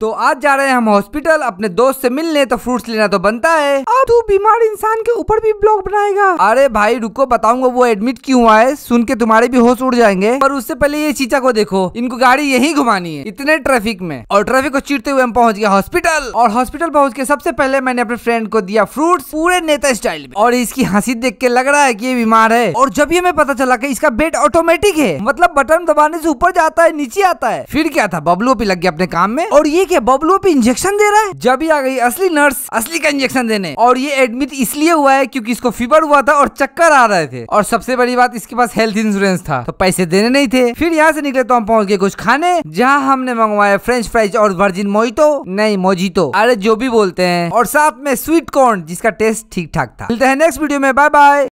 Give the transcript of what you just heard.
तो आज जा रहे हैं हम हॉस्पिटल अपने दोस्त से मिलने तो फ्रूट्स लेना तो बनता है अब तू बीमार इंसान के ऊपर भी ब्लॉग बनाएगा अरे भाई रुको बताऊंगा वो एडमिट क्यों हुआ है सुन के तुम्हारे भी होश उड़ जाएंगे पर उससे पहले ये चीचा को देखो इनको गाड़ी यही घुमानी है इतने ट्रैफिक में और ट्रैफिक को चीरते हुए हम पहुंच गया हॉस्पिटल और हॉस्पिटल पहुंच के सबसे पहले मैंने अपने फ्रेंड को दिया फ्रूट पूरे नेता स्टाइल में और इसकी हंसी देख के लग रहा है की ये बीमार है और जब ये हमें पता चला की इसका बेड ऑटोमेटिक है मतलब बटन दबाने से ऊपर जाता है नीचे आता है फिर क्या था बबलू भी लग गया अपने काम में और ये ठीक बबलू पे इंजेक्शन दे रहा है जब ही आ गई असली नर्स असली का इंजेक्शन देने और ये एडमिट इसलिए हुआ है क्योंकि इसको फीवर हुआ था और चक्कर आ रहे थे और सबसे बड़ी बात इसके पास हेल्थ इंश्योरेंस था तो पैसे देने नहीं थे फिर यहाँ से निकले तो हम पहुँच गए कुछ खाने जहाँ हमने मंगवाया फ्रेंच फ्राइज और वर्जिन मोहितो नहीं मोजितो अरे जो भी बोलते हैं और साथ में स्वीट कॉर्न जिसका टेस्ट ठीक ठाक था मिलते हैं नेक्स्ट वीडियो में बाय बाय